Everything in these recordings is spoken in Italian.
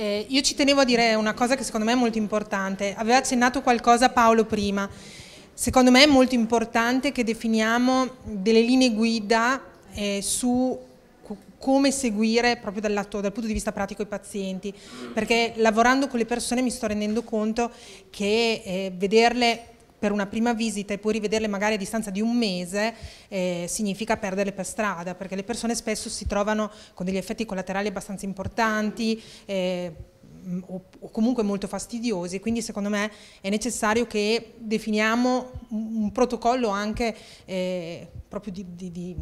Eh, io ci tenevo a dire una cosa che secondo me è molto importante, aveva accennato qualcosa Paolo prima, secondo me è molto importante che definiamo delle linee guida eh, su come seguire proprio dal, lato, dal punto di vista pratico i pazienti, perché lavorando con le persone mi sto rendendo conto che eh, vederle per una prima visita e poi rivederle magari a distanza di un mese eh, significa perderle per strada, perché le persone spesso si trovano con degli effetti collaterali abbastanza importanti, eh, o, comunque molto fastidiosi, quindi secondo me è necessario che definiamo un, protocollo anche eh, proprio di, di, di,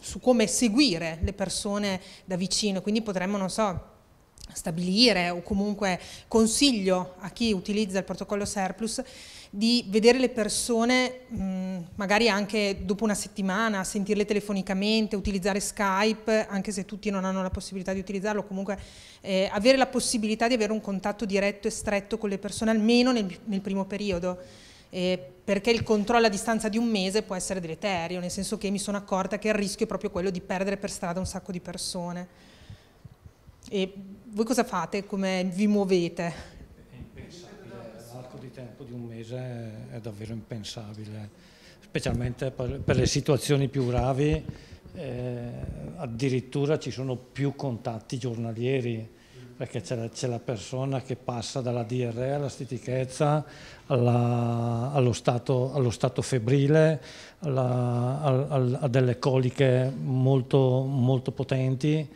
su come seguire le persone da vicino, quindi potremmo, non so, stabilire o comunque consiglio a chi utilizza il protocollo surplus di vedere le persone mh, magari anche dopo una settimana, sentirle telefonicamente, utilizzare Skype, anche se tutti non hanno la possibilità di utilizzarlo, comunque eh, avere la possibilità di avere un contatto diretto e stretto con le persone almeno nel, nel primo periodo. Eh, perché il controllo a distanza di un mese può essere deleterio, nel senso che mi sono accorta che il rischio è proprio quello di perdere per strada un sacco di persone. E voi cosa fate? Come vi muovete? È impensabile, l'arco di tempo di un mese è davvero impensabile, specialmente per, le situazioni più gravi, eh, addirittura ci sono più contatti giornalieri perché c'è la, la, persona che passa dalla diarrea alla stitichezza, alla, allo, stato, allo, stato, febbrile, alla, a, a, a delle coliche molto, molto potenti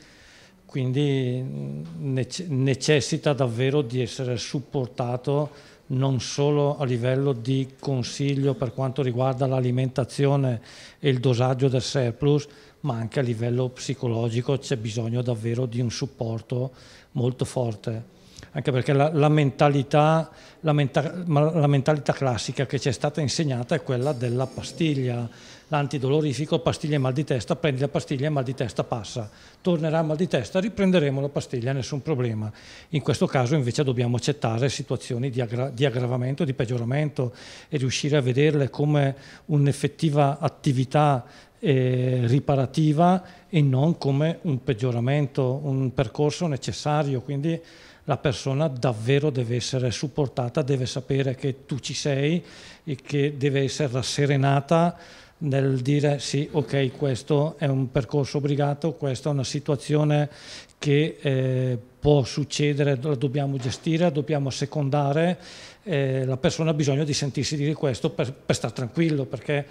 quindi mm, necessita davvero di essere supportato non solo a livello di consiglio per quanto riguarda l'alimentazione e il dosaggio del surplus, ma anche a livello psicologico c'è bisogno davvero di un supporto molto forte anche perché la, la, mentalità, la, menta, la mentalità classica che ci è stata insegnata è quella della pastiglia, l'antidolorifico, pastiglia e mal di testa, prendi la pastiglia e mal di testa passa, tornerà mal di testa, riprenderemo la pastiglia, nessun problema. In questo caso invece dobbiamo accettare situazioni di, aggra di aggravamento, di peggioramento e riuscire a vederle come un'effettiva attività eh, riparativa e non come un peggioramento, un percorso necessario. Quindi la persona davvero deve essere supportata, deve sapere che tu ci sei e che deve essere rasserenata nel dire sì, ok, questo è un percorso obbligato, questa è una situazione che eh, può succedere, la dobbiamo gestire, la dobbiamo secondare, eh, la persona ha bisogno di sentirsi dire questo per, per stare tranquillo, perché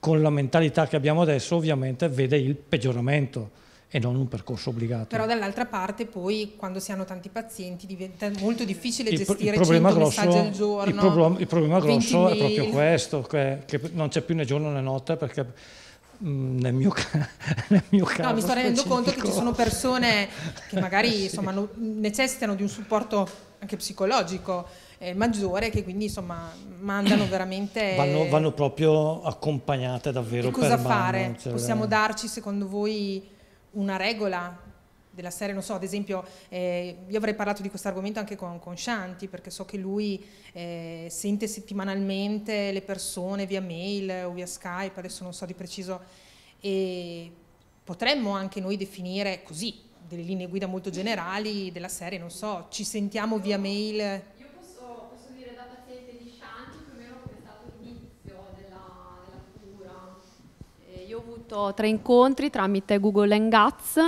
con la mentalità che abbiamo adesso ovviamente vede il peggioramento e non un percorso obbligato. Però dall'altra parte poi quando si hanno tanti pazienti diventa molto difficile il, gestire il 100 grosso, messaggi al giorno. Il, problem, il problema grosso è proprio questo, che, che non c'è più né giorno né notte perché mm, nel mio, nel mio, caso. No, mi sto rendendo conto che ci sono persone che magari sì. insomma, necessitano di un supporto anche psicologico eh, maggiore che quindi insomma mandano veramente... vanno, vanno proprio accompagnate davvero. Che cosa fare? Mano, cioè... Possiamo eh. darci secondo voi una regola della serie, non so, ad esempio, eh, io avrei parlato di questo argomento anche con, con Shanti, perché so che lui eh, sente settimanalmente le persone via mail o via Skype, adesso non so di preciso, e potremmo anche noi definire così delle linee guida molto generali della serie, non so, ci sentiamo via mail tenuto tre incontri tramite Google Hangouts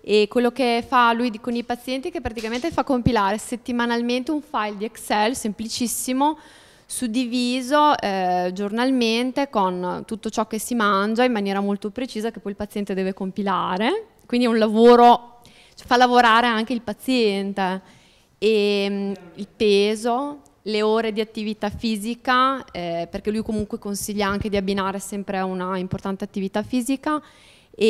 e quello che fa lui con i pazienti è che praticamente fa compilare settimanalmente un file di Excel semplicissimo suddiviso eh, giornalmente con tutto ciò che si mangia in maniera molto precisa che poi il paziente deve compilare, quindi è un lavoro, cioè fa lavorare anche il paziente e ehm, il peso, le ore di attività fisica, eh, perché lui comunque consiglia anche di abbinare sempre a una importante attività fisica e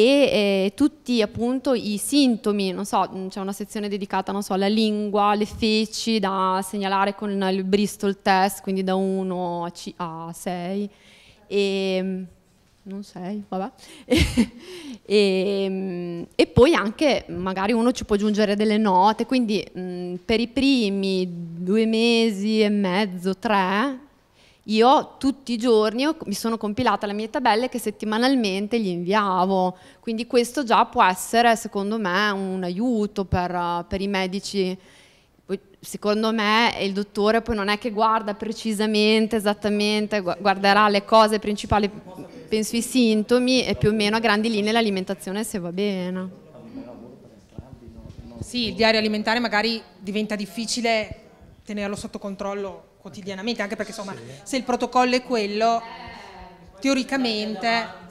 eh, tutti appunto i sintomi, non so, mm, c'è una sezione dedicata so, alla lingua, alle feci da segnalare con il Bristol test, quindi da 1 a 6 e ehm, non sei, vabbè. e, e, poi anche magari uno ci può aggiungere delle note, quindi mh, mm, per i primi due mesi e mezzo, tre, io tutti i giorni mi sono compilata le mie tabelle che settimanalmente gli inviavo, quindi questo già può essere secondo me un aiuto per, per i medici secondo me il dottore poi non è che guarda precisamente, esattamente, guarderà le cose principali, penso i sintomi e più o meno a grandi linee l'alimentazione se va bene. Sì, il diario alimentare magari diventa difficile tenerlo sotto controllo quotidianamente, anche perché insomma se il protocollo è quello, teoricamente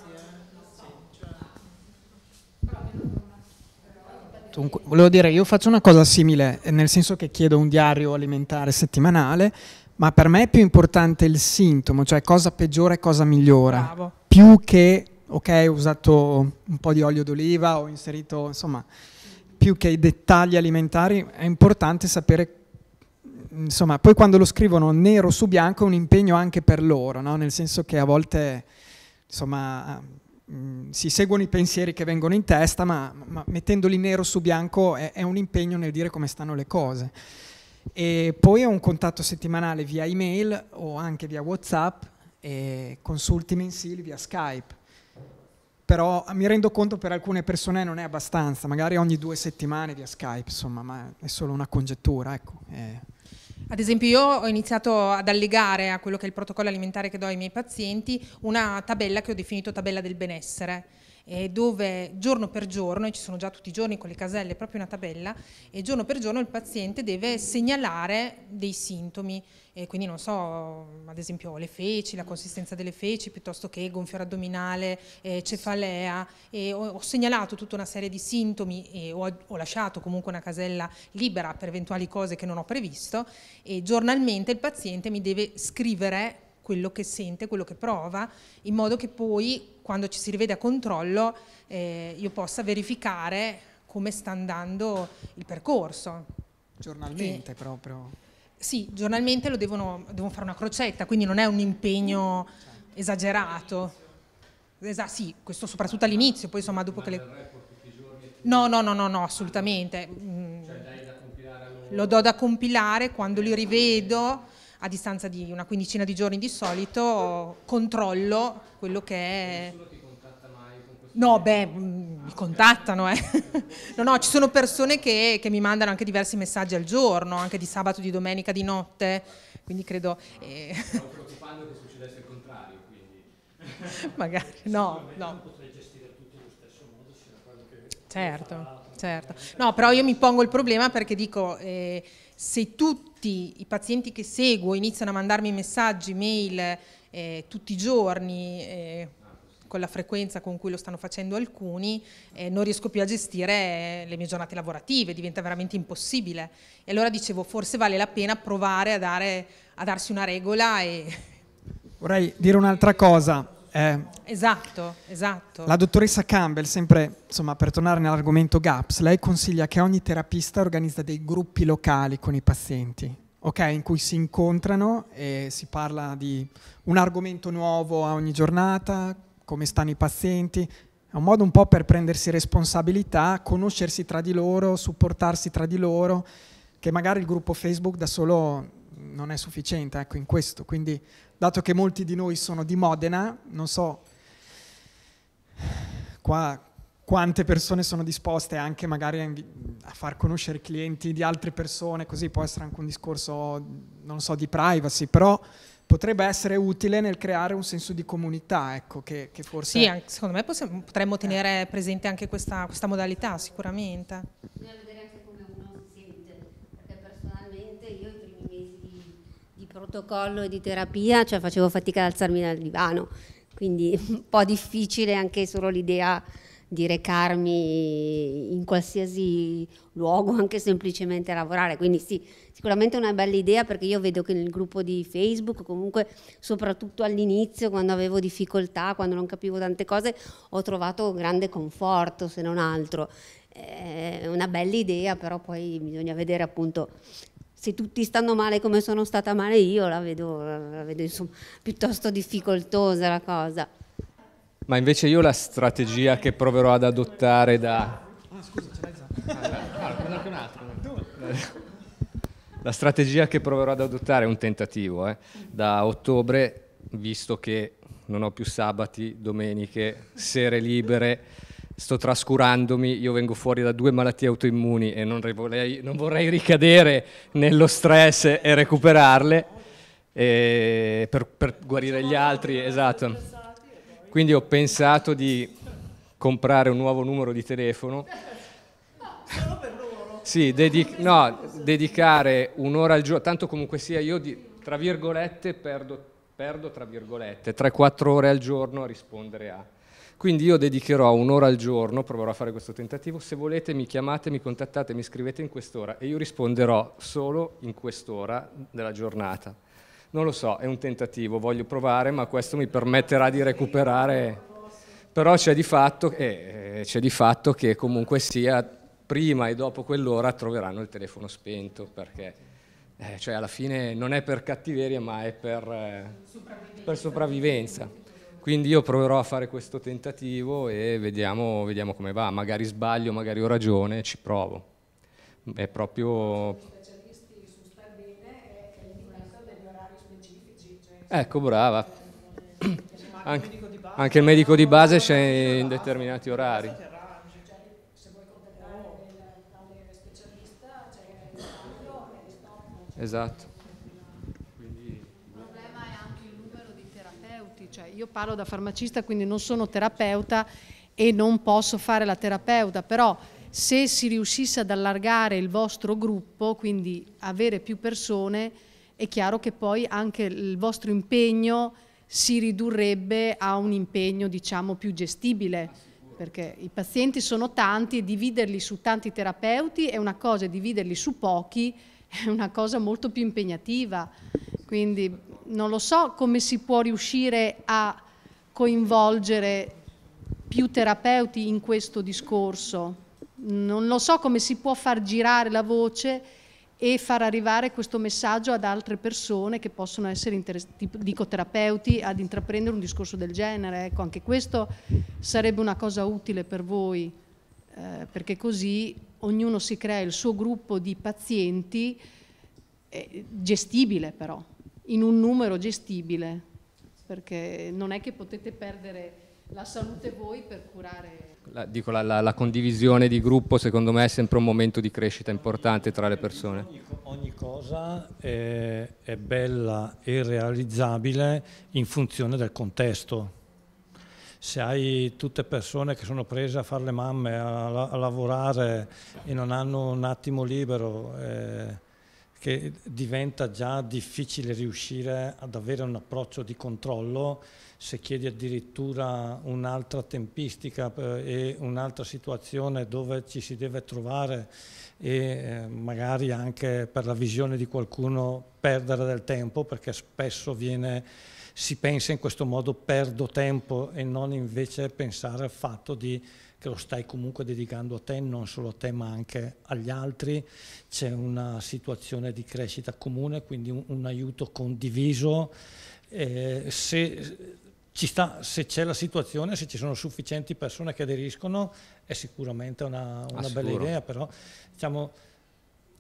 Esatto, volevo dire, io faccio una cosa simile, eh, nel senso che chiedo un diario alimentare settimanale, ma per me è più importante il sintomo, cioè cosa peggiora e cosa migliora, Bravo. più che, ok, ho usato un po' di olio d'oliva, ho inserito, insomma, più che i dettagli alimentari, è importante sapere insomma, poi quando lo scrivono nero su bianco è un impegno anche per loro, no? nel senso che a volte, insomma, Mm, si seguono i pensieri che vengono in testa, ma, ma mettendoli nero su bianco è, è, un impegno nel dire come stanno le cose. E poi ho un contatto settimanale via email o anche via WhatsApp e consulti mensili via Skype. Però ah, mi rendo conto per alcune persone non è abbastanza, magari ogni due settimane via Skype, insomma, ma è solo una congettura. Ecco. Eh. Ad esempio io ho iniziato ad allegare a quello che è il protocollo alimentare che do ai miei pazienti una tabella che ho definito tabella del benessere dove giorno per giorno, e ci sono già tutti i giorni con le caselle, proprio una tabella, e giorno per giorno il paziente deve segnalare dei sintomi e quindi non so, ad esempio le feci, la consistenza delle feci, piuttosto che gonfiore addominale, eh, cefalea, e ho, ho, segnalato tutta una serie di sintomi e ho, ho, lasciato comunque una casella libera per eventuali cose che non ho previsto e giornalmente il paziente mi deve scrivere quello che sente, quello che prova, in modo che poi quando ci si rivede a controllo eh, io possa verificare come sta andando il percorso. Giornalmente e, proprio. Sì, giornalmente lo devono, devono fare una crocetta, quindi non è un impegno certo. esagerato. Esa, sì, questo soprattutto all'inizio, poi insomma dopo che le... No, no, no, no, no assolutamente. Cioè, mm. Lo do da compilare quando li rivedo a distanza di una quindicina di giorni di solito, controllo quello che è... No, beh, mm, mi contattano, eh. No, no, ci sono persone che, che, mi mandano anche diversi messaggi al giorno, anche di sabato, di domenica, di notte, quindi credo... Eh. Stavo preoccupando che succedesse il contrario, quindi... Magari, no, no. potrei gestire tutto allo stesso modo, sia quello che... Certo, certo. No, però io mi pongo il problema perché dico... Eh, se tutti i pazienti che seguo iniziano a mandarmi messaggi, mail eh, tutti i giorni, eh, con la frequenza con cui lo stanno facendo alcuni, eh, non riesco più a gestire eh, le mie giornate lavorative, diventa veramente impossibile. E allora dicevo, forse vale la pena provare a, dare, a darsi una regola. E... Vorrei dire un'altra cosa. Eh, esatto, esatto. La dottoressa Campbell, sempre insomma, per tornare nell'argomento GAPS, lei consiglia che ogni terapista organizza dei gruppi locali con i pazienti. Okay, in cui si incontrano e si parla di un argomento nuovo a ogni giornata, come stanno i pazienti, è un modo un po' per prendersi responsabilità, conoscersi tra di loro, supportarsi tra di loro, che magari il gruppo Facebook da solo non è sufficiente, ecco, in questo. Quindi, dato che molti di noi sono di Modena, non so qua quante persone sono disposte anche magari a far conoscere clienti di altre persone, così può essere anche un discorso, non so, di privacy, però potrebbe essere utile nel creare un senso di comunità, ecco, che, che forse... Sì, anche, secondo me possiamo, potremmo tenere eh. presente anche questa, questa modalità, sicuramente. Bisogna vedere anche come uno si sente, perché personalmente io i primi mesi di, di protocollo e di terapia, cioè facevo fatica ad alzarmi dal divano, quindi un po' difficile anche solo l'idea di recarmi in qualsiasi luogo, anche semplicemente a lavorare. Quindi sì, sicuramente è una bella idea perché io vedo che nel gruppo di Facebook, comunque soprattutto all'inizio, quando avevo difficoltà, quando non capivo tante cose, ho trovato grande conforto, se non altro. Eh, è una bella idea, però poi bisogna vedere appunto se tutti stanno male come sono stata male io, la vedo, la vedo insomma, piuttosto difficoltosa la cosa. Ma invece io la strategia che proverò ad adottare da... Ah, scusa, ce l'hai già. anche un altro. La strategia che proverò ad adottare è un tentativo. Eh. Da ottobre, visto che non ho più sabati, domeniche, sere libere, sto trascurandomi, io vengo fuori da due malattie autoimmuni e non vorrei, non vorrei ricadere nello stress e recuperarle e per, per guarire gli altri, esatto. Quindi ho pensato di comprare un nuovo numero di telefono. Sì, dedic- no, dedicare un'ora al giorno, tanto comunque sia io, di, tra virgolette, perdo, perdo tra virgolette, 3-4 ore al giorno a rispondere a. Quindi io dedicherò un'ora al giorno, proverò a fare questo tentativo, se volete mi chiamate, mi contattate, mi scrivete in quest'ora e io risponderò solo in quest'ora della giornata. Non lo so, è un tentativo, voglio provare, ma questo mi permetterà di recuperare. Però c'è di fatto, eh, c'è di fatto che comunque sia, prima e dopo quell'ora troveranno il telefono spento, perché eh, cioè alla fine non è per cattiveria, ma è per, eh, per sopravvivenza. Quindi io proverò a fare questo tentativo e vediamo, vediamo come va. Magari sbaglio, magari ho ragione, ci provo. È proprio Ecco, brava. Anche, anche il medico di base c'è in determinati orari. Esatto. Il il problema è anche numero di Cioè, io parlo da farmacista, quindi non sono terapeuta e non posso fare la terapeuta, però se si riuscisse ad allargare il vostro gruppo, quindi avere più persone, è chiaro che poi anche il vostro impegno si ridurrebbe a un impegno diciamo più gestibile perché i pazienti sono tanti e dividerli su tanti terapeuti è una cosa e dividerli su pochi è una cosa molto più impegnativa quindi non lo so come si può riuscire a coinvolgere più terapeuti in questo discorso non lo so come si può far girare la voce e far arrivare questo messaggio ad altre persone che possono essere dico terapeuti ad intraprendere un discorso del genere ecco anche questo sarebbe una cosa utile per voi eh, perché così ognuno si crea il suo gruppo di pazienti eh, gestibile però in un numero gestibile perché non è che potete perdere la salute voi per curare... La, dico, la, la, la, condivisione di gruppo secondo me è sempre un momento di crescita importante tra le persone. Ogni, ogni cosa è, è bella e realizzabile in funzione del contesto se hai tutte persone che sono prese a fare le mamme, a, a lavorare e non hanno un attimo libero, eh, che diventa già difficile riuscire ad avere un approccio di controllo se chiedi addirittura un'altra tempistica eh, e un'altra situazione dove ci si deve trovare e eh, magari anche per la visione di qualcuno perdere del tempo perché spesso viene, si pensa in questo modo perdo tempo e non invece pensare al fatto di che lo stai comunque dedicando a te, non solo a te ma anche agli altri, c'è una situazione di crescita comune, quindi un, un aiuto condiviso. Eh, se ci sta, se c'è la situazione, se ci sono sufficienti persone che aderiscono, è sicuramente una, una ah, bella idea, però diciamo,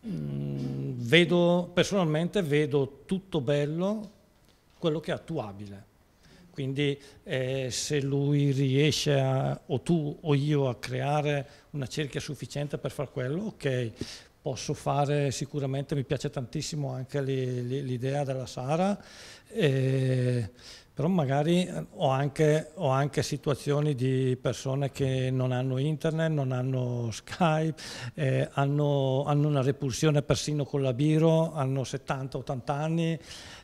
mh, mm, vedo, personalmente vedo tutto bello quello che è attuabile. Quindi eh, se lui riesce, a, o tu o io, a creare una cerchia sufficiente per far quello, ok, posso fare sicuramente, mi piace tantissimo anche l'idea della Sara. Eh, però magari eh, ho anche, ho anche, situazioni di persone che non hanno internet, non hanno Skype, eh, hanno, hanno, una repulsione persino con la Biro, hanno 70-80 anni.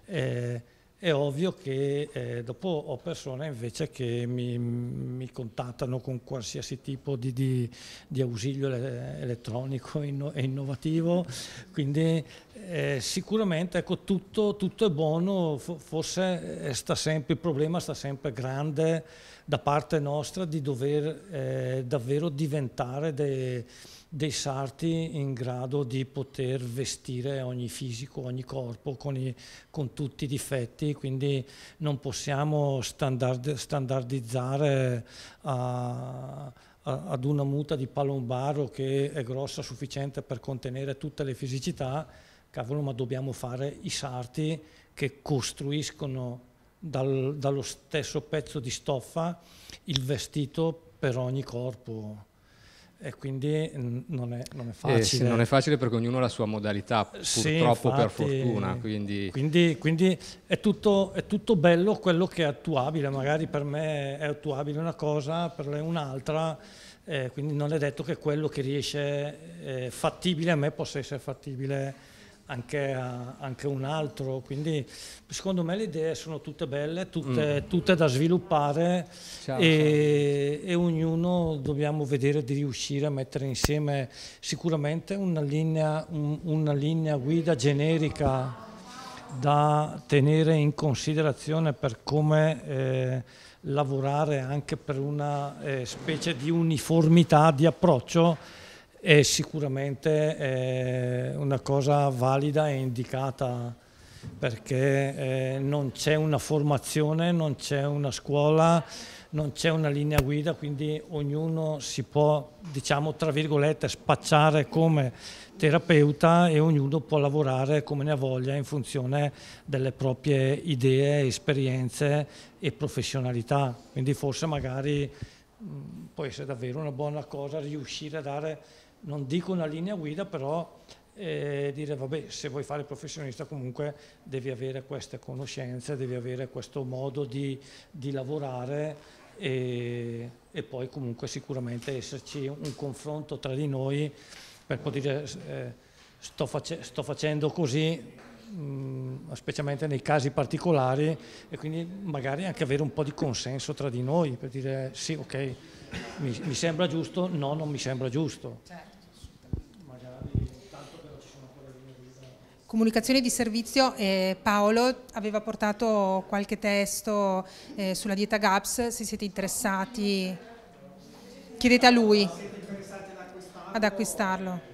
Eh, è ovvio che eh, dopo ho persone invece che mi, mi contattano con qualsiasi tipo di, di, di ausilio elettronico e inno, innovativo, quindi eh, sicuramente ecco, tutto, tutto, è buono, forse eh, sta sempre, il problema sta sempre grande da parte nostra di dover eh, davvero diventare dei dei sarti in grado di poter vestire ogni fisico, ogni corpo con, i, con tutti i difetti, quindi non possiamo standard, standardizzare eh, a, a, ad una muta di palombaro che è grossa sufficiente per contenere tutte le fisicità, cavolo, ma dobbiamo fare i sarti che costruiscono dal, dallo stesso pezzo di stoffa il vestito per ogni corpo e quindi non è, non è eh, facile. Eh, sì, non è facile perché ognuno ha la sua modalità, purtroppo sì, infatti, per fortuna. Quindi, quindi, quindi è, tutto, è, tutto, bello quello che è attuabile, magari per me è attuabile una cosa, per lei un'altra, eh, quindi non è detto che quello che riesce eh, fattibile a me possa essere fattibile anche, anche, un altro, quindi secondo me le idee sono tutte belle, tutte, mm. tutte da sviluppare ciao, e, ciao. e, ognuno dobbiamo vedere di riuscire a mettere insieme sicuramente una linea, un, una linea guida generica da tenere in considerazione per come eh, lavorare anche per una eh, specie di uniformità di approccio è sicuramente eh, una cosa valida e indicata perché eh, non c'è una formazione, non c'è una scuola, non c'è una linea guida, quindi ognuno si può, diciamo, tra virgolette, spacciare come terapeuta e ognuno può lavorare come ne ha voglia in funzione delle proprie idee, esperienze e professionalità. Quindi forse magari mh, mm, può essere davvero una buona cosa riuscire a dare non dico una linea guida, però eh, dire vabbè se vuoi fare professionista comunque devi avere queste conoscenze, devi avere questo modo di, di lavorare e, e, poi comunque sicuramente esserci un confronto tra di noi per poter dire eh, sto, face sto facendo così, mh, mm, specialmente nei casi particolari e quindi magari anche avere un po' di consenso tra di noi per dire sì, ok, mi, mi sembra giusto, no, non mi sembra giusto. Certo. comunicazione di servizio eh, Paolo aveva portato qualche testo eh, sulla dieta GAPS, se siete interessati chiedete a lui ad acquistarlo.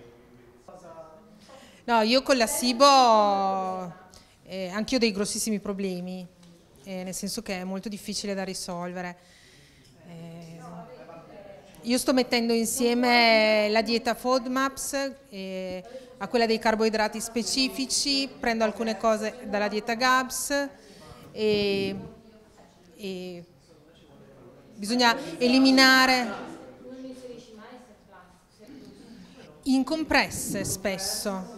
No, io con la SIBO eh, anch'io ho dei grossissimi problemi, eh, nel senso che è molto difficile da risolvere. Eh, io sto mettendo insieme la dieta FODMAPS eh, a quella dei carboidrati specifici, prendo alcune cose dalla dieta GABS e, e bisogna eliminare in compresse spesso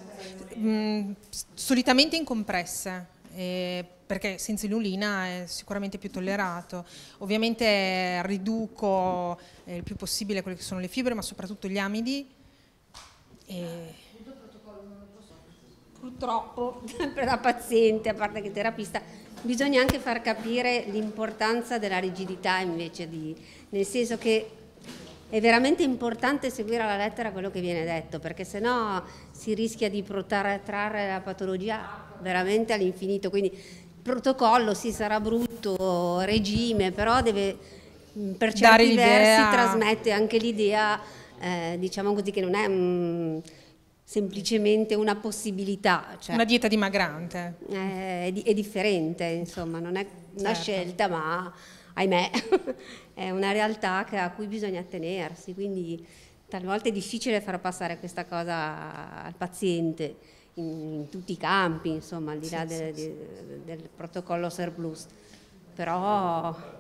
mh, mm, solitamente in compresse, eh, perché senza inulina è sicuramente più tollerato. Ovviamente riduco eh, il più possibile quelle che sono le fibre, ma soprattutto gli amidi. E... Purtroppo per la paziente, a parte che terapista, bisogna anche far capire l'importanza della rigidità invece di, nel senso che è veramente importante seguire alla lettera quello che viene detto, perché sennò si rischia di protrarre la patologia veramente all'infinito. Quindi protocollo sì sarà brutto, regime, però deve mm, per certi versi trasmette anche l'idea, eh, diciamo così, che non è mh, mm, semplicemente una possibilità. Cioè, una dieta dimagrante. Eh, è, è, differente, insomma, non è una certo. scelta, ma ahimè, è una realtà a cui bisogna attenersi, quindi talvolta è difficile far passare questa cosa al paziente in, in tutti i campi, insomma, al di là sì, de, sì, de, del protocollo surplus. Però...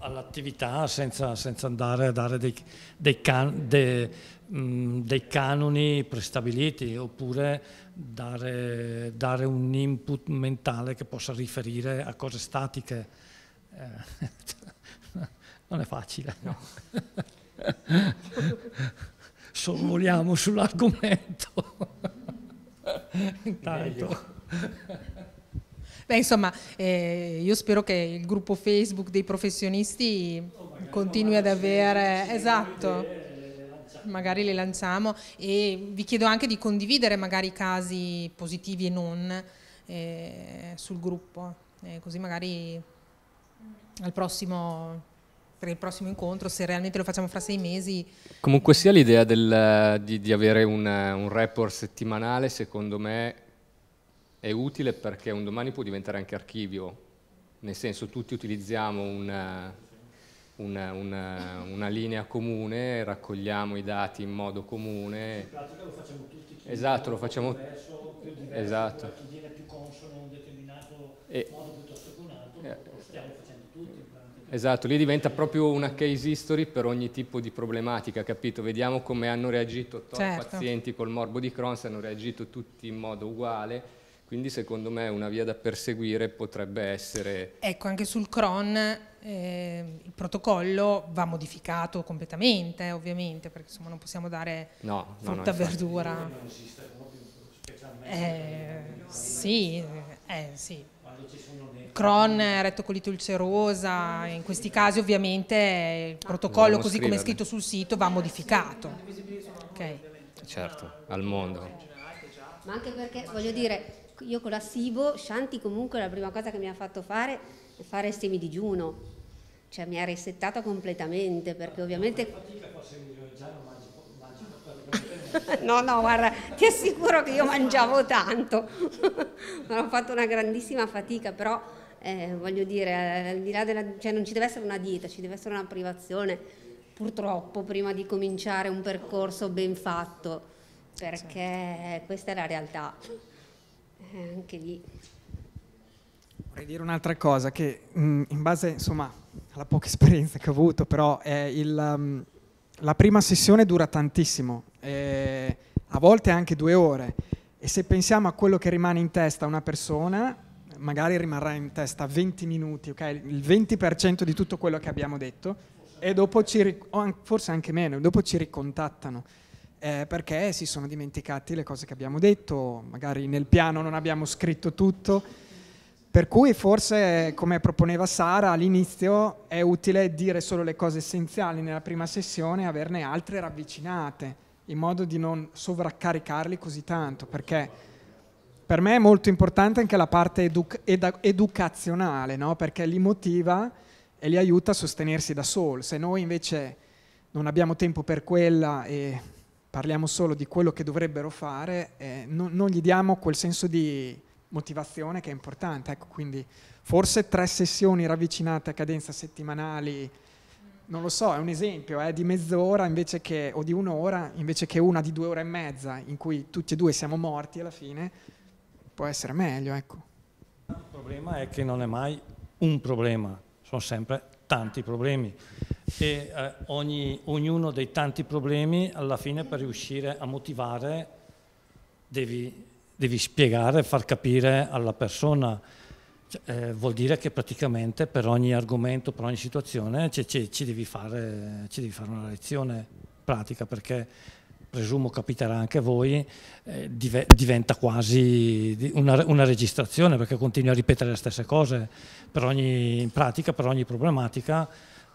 all'attività senza, senza, andare a dare dei, dei, can, de, mh, dei canoni prestabiliti oppure dare, dare un input mentale che possa riferire a cose statiche. Eh, non è facile. No. Sorvoliamo sull'argomento. Intanto. Beh, insomma, eh, io spero che il gruppo Facebook dei professionisti oh, continui ad avere... Esatto magari le lanciamo e vi chiedo anche di condividere magari i casi positivi e non eh, sul gruppo, eh, così magari prossimo, per il prossimo incontro, se realmente lo facciamo fra sei mesi. Comunque sia l'idea di, di, avere un, un report settimanale, secondo me è utile perché un domani può diventare anche archivio, nel senso tutti utilizziamo un una, una, una, linea comune, raccogliamo i dati in modo comune. lo facciamo tutti. esatto, lo facciamo tutti. più diverso, esatto. chi viene più consono un determinato e, modo piuttosto che un altro, eh, lo stiamo facendo tutti. Esatto, lì diventa proprio una case history per ogni tipo di problematica, capito? Vediamo come hanno reagito certo. pazienti col morbo di Crohn, se hanno reagito tutti in modo uguale quindi secondo me una via da perseguire potrebbe essere... Ecco, anche sul cron eh, il protocollo va modificato completamente, ovviamente, perché insomma non possiamo dare no, frutta e no, no, verdura. Non si sta proprio eh, sì, eh, eh sì. Cron, rettocolite ulcerosa, in questi casi ovviamente il protocollo così come è scritto sul sito va modificato. Okay. Certo, al mondo. Ma anche perché, voglio dire, io con la Sibo, Shanti comunque la prima cosa che mi ha fatto fare è fare semi digiuno, cioè mi ha resettata completamente perché ovviamente... No, no, guarda, ti assicuro che io mangiavo tanto, ho fatto una grandissima fatica, però eh, voglio dire, al di là della... cioè non ci deve essere una dieta, ci deve essere una privazione, purtroppo, prima di cominciare un percorso ben fatto, perché certo. questa è la realtà eh, anche lì. Vorrei dire un'altra cosa, che mh, in base insomma, alla poca esperienza che ho avuto, però il, um, la prima sessione dura tantissimo, eh, a volte anche due ore, e se pensiamo a quello che rimane in testa una persona, magari rimarrà in testa 20 minuti, okay? il 20% di tutto quello che abbiamo detto, e dopo ci, forse anche meno, dopo ci ricontattano eh, perché si sono dimenticati le cose che abbiamo detto, magari nel piano non abbiamo scritto tutto, per cui forse, come proponeva Sara, all'inizio è utile dire solo le cose essenziali nella prima sessione e averne altre ravvicinate, in modo di non sovraccaricarli così tanto, perché per me è molto importante anche la parte educa- edu- educazionale, no? perché li motiva e li aiuta a sostenersi da soli. Se noi invece non abbiamo tempo per quella e parliamo solo di quello che dovrebbero fare, eh, non, non, gli diamo quel senso di motivazione che è importante. Ecco, quindi forse tre sessioni ravvicinate a cadenza settimanali, non lo so, è un esempio, eh, di mezz'ora invece che, o di un'ora, invece che una di due ore e mezza, in cui tutti e due siamo morti alla fine, può essere meglio. Ecco. Il problema è che non è mai un problema, sono sempre tanti problemi e eh, ogni, ognuno dei tanti problemi alla fine per riuscire a motivare devi, devi spiegare, far capire alla persona. Cioè, eh, vuol dire che praticamente per ogni argomento, per ogni situazione ci, ci, ci, devi fare, ci, devi fare, una lezione pratica perché presumo capiterà anche a voi, eh, div diventa quasi una, una, registrazione perché continui a ripetere le stesse cose per ogni, in pratica per ogni problematica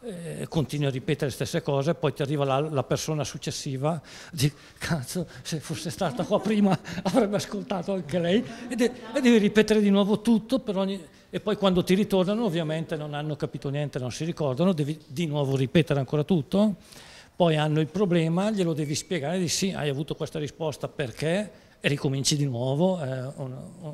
eh, continui a ripetere le stesse cose, poi ti arriva la, la persona successiva, dici cazzo, se fosse stata qua prima avrebbe ascoltato anche lei, e, de e devi ripetere di nuovo tutto, ogni... e poi quando ti ritornano ovviamente non hanno capito niente, non si ricordano, devi di nuovo ripetere ancora tutto, poi hanno il problema, glielo devi spiegare, di sì, hai avuto questa risposta perché, e ricominci di nuovo eh,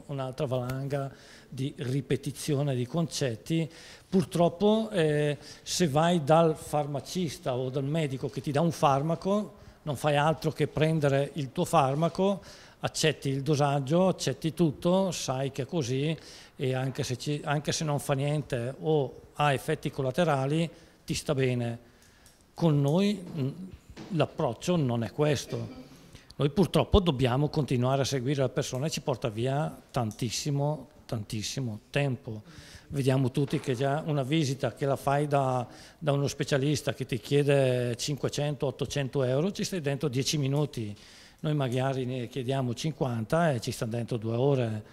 un'altra valanga di ripetizione di concetti, purtroppo eh, se vai dal farmacista o dal medico che ti dà un farmaco, non fai altro che prendere il tuo farmaco, accetti il dosaggio, accetti tutto, sai che è così e anche se, ci, anche se non fa niente o ha effetti collaterali, ti sta bene. Con noi mm, l'approccio non è questo. Noi purtroppo dobbiamo continuare a seguire la persona e ci porta via tantissimo tantissimo tempo. Vediamo tutti che già una visita che la fai da, da uno specialista che ti chiede 500-800 euro, ci stai dentro 10 minuti. Noi magari ne chiediamo 50 e ci stanno dentro due ore.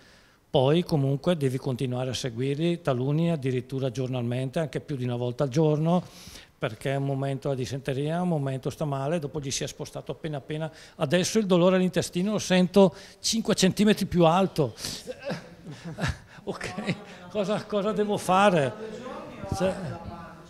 Poi comunque devi continuare a seguirli, taluni addirittura giornalmente, anche più di una volta al giorno, perché un momento ha disenteria, un momento sta male, dopo gli si è spostato appena appena. Adesso il dolore all'intestino lo sento 5 cm più alto. ok, cosa, cosa, devo fare? Cioè,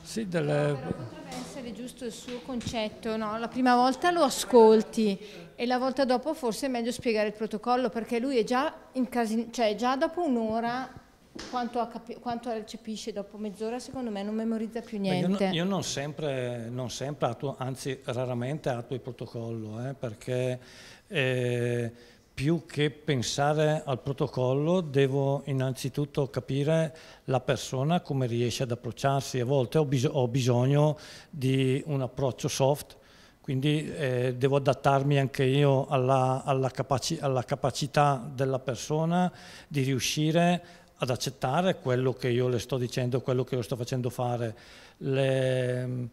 sì, delle... Essere giusto il suo concetto, no? la prima volta lo ascolti e la volta dopo forse è meglio spiegare il protocollo perché lui è già, in casin... cioè, già dopo un'ora quanto, capi- quanto, recepisce dopo mezz'ora secondo me non memorizza più niente. Io, no, io, non sempre, non sempre attuo, anzi raramente attuo il protocollo eh, perché... Eh, più che pensare al protocollo devo innanzitutto capire la persona come riesce ad approcciarsi. A volte ho, bis ho bisogno di un approccio soft, quindi eh, devo adattarmi anche io alla, alla, capaci alla capacità della persona di riuscire ad accettare quello che io le sto dicendo, quello che io sto facendo fare. Le,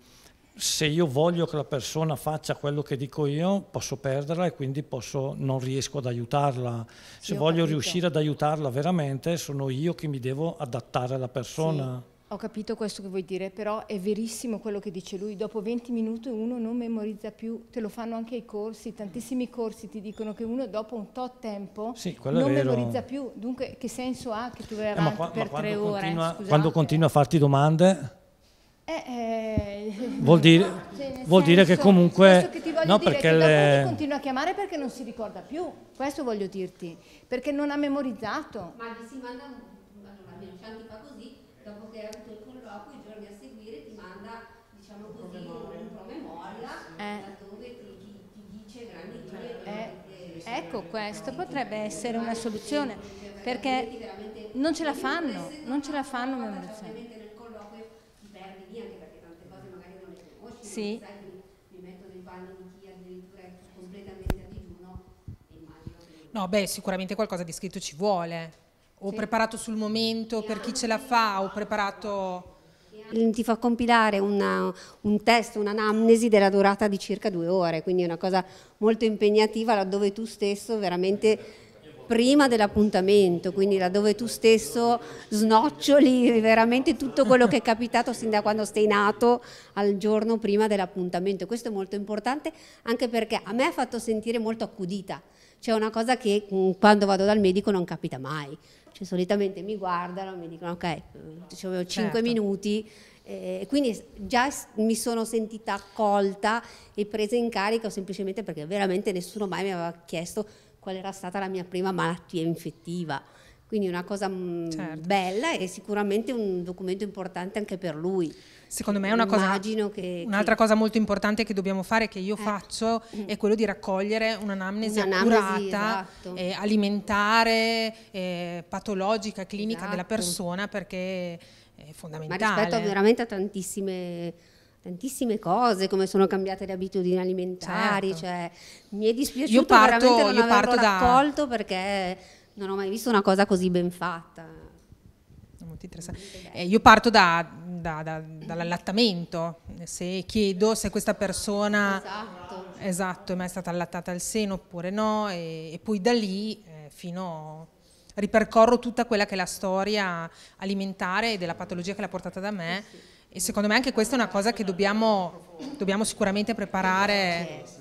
se io voglio che la persona faccia quello che dico io, posso perderla e quindi posso, non riesco ad aiutarla. Sì, se voglio riuscire ad aiutarla veramente, sono io che mi devo adattare alla persona. Sì. Ho capito questo che vuoi dire, però è verissimo quello che dice lui. Dopo 20 minuti uno non memorizza più, te lo fanno anche i corsi, tantissimi corsi ti dicono che uno dopo un tot tempo sì, non memorizza più. Dunque che senso ha che tu vai avanti eh, ma qua, per ma tre ore? Scusate. Quando continua a farti domande eh, eh, vuol dire, cioè, vuol dire che comunque... Che no, perché le... continua a chiamare perché non si ricorda più, questo voglio dirti, perché non ha memorizzato. Ma gli si manda, allora, almeno fa così, dopo che ha avuto il colloquio, i giorni a seguire ti manda, diciamo così, un promemoria, eh. dove ti, ti, ti dice grandi eh. Ecco, questo potrebbe essere una soluzione, perché non ce la fanno, non ce la fanno memorizzare. sì. mi metto nei panni di chi addirittura è completamente a digiuno e immagino che... No, beh, sicuramente qualcosa di scritto ci vuole, o sì. preparato sul momento per chi ce la fa, ho preparato... Ti fa compilare una, un test, un'anamnesi della durata di circa due ore, quindi è una cosa molto impegnativa laddove tu stesso veramente prima dell'appuntamento, quindi laddove tu stesso snoccioli veramente tutto quello che è capitato sin da quando sei nato al giorno prima dell'appuntamento. Questo è molto importante anche perché a me ha fatto sentire molto accudita, cioè una cosa che mm, quando vado dal medico non capita mai. Cioè, solitamente mi guardano, mi dicono ok, eh, ci avevo 5 certo. minuti, eh, quindi già mi sono sentita accolta e presa in carico semplicemente perché veramente nessuno mai mi aveva chiesto qual era stata la mia prima malattia infettiva. Quindi una cosa mm, certo. bella e sicuramente un documento importante anche per lui. Secondo me è una cosa. Che, un'altra che, cosa molto importante che dobbiamo fare, che io eh, faccio, mm. è quello di raccogliere un'anamnesi, un'anamnesi accurata, esatto. eh, alimentare, eh, patologica, clinica esatto. della persona, perché è fondamentale. Ma rispetto veramente a tantissime tantissime cose, come sono cambiate le abitudini alimentari, certo. cioè, mi è dispiaciuto io parto, veramente non io averlo raccolto da... perché non ho mai visto una cosa così ben fatta. Molto interessante. Eh, io parto da, da, dall'allattamento, se chiedo se questa persona esatto. Esatto, è mai stata allattata al seno oppure no, e, e poi da lì eh, fino a ripercorro tutta quella che è la storia alimentare e della patologia che l'ha portata da me. Eh sì, sì e secondo me anche questa è una cosa che dobbiamo, dobbiamo sicuramente preparare.